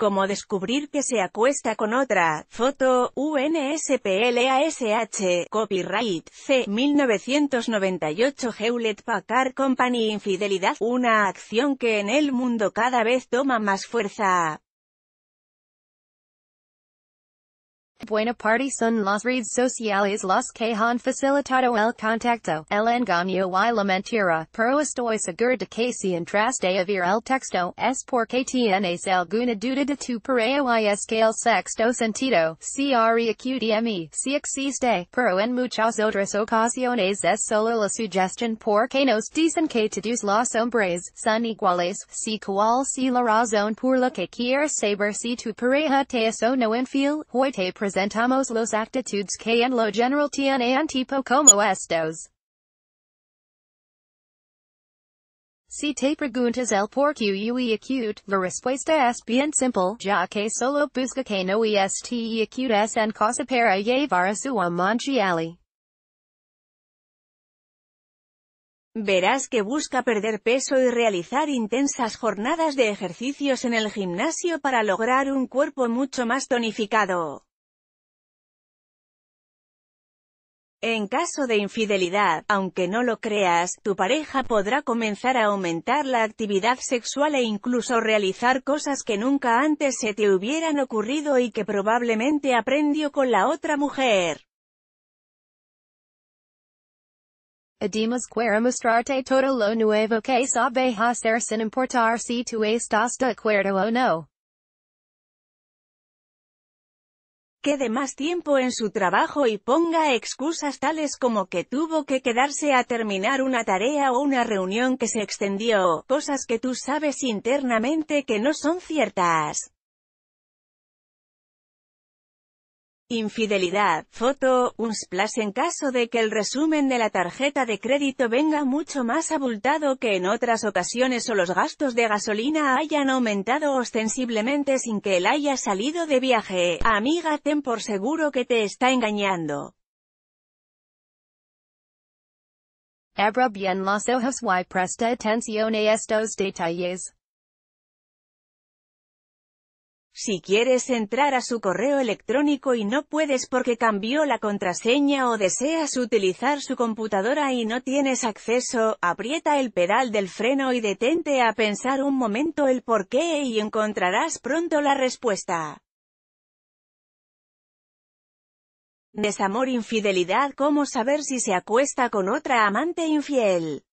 como descubrir que se acuesta con otra, foto, UNSPLASH, copyright, C. 1998 Hewlett Packard Company Infidelidad, una acción que en el mundo cada vez toma más fuerza. buena parte son las redes sociales las que han facilitado el contacto, el engaño y la mentira, pero estoy seguro de que si entraste a ver el texto, es porque tienes alguna duda de tu pareo y es que el sexto sentido, CREQDME, si existe, pero en muchas otras ocasiones es solo la sugestión porque nos dicen que todos los hombres son iguales, si cual si la razón por la que quieres saber si tu pareja te es o no infiel, hoy te presenta presentamos los actitudes que en lo general tiene antipo como estos. Si te preguntas el por qué acute, la respuesta es bien simple, ya que solo busca que no est y acute es en cosa para llevar a su Verás que busca perder peso y realizar intensas jornadas de ejercicios en el gimnasio para lograr un cuerpo mucho más tonificado. En caso de infidelidad, aunque no lo creas, tu pareja podrá comenzar a aumentar la actividad sexual e incluso realizar cosas que nunca antes se te hubieran ocurrido y que probablemente aprendió con la otra mujer. mostrarte todo lo nuevo que sabe hacer sin importar si tú estás de acuerdo o no. quede más tiempo en su trabajo y ponga excusas tales como que tuvo que quedarse a terminar una tarea o una reunión que se extendió, cosas que tú sabes internamente que no son ciertas. Infidelidad. Foto, un splash en caso de que el resumen de la tarjeta de crédito venga mucho más abultado que en otras ocasiones o los gastos de gasolina hayan aumentado ostensiblemente sin que él haya salido de viaje. Amiga, ten por seguro que te está engañando. Abra bien ojos y presta atención a estos detalles. Si quieres entrar a su correo electrónico y no puedes porque cambió la contraseña o deseas utilizar su computadora y no tienes acceso, aprieta el pedal del freno y detente a pensar un momento el por qué y encontrarás pronto la respuesta. Desamor infidelidad ¿Cómo saber si se acuesta con otra amante infiel?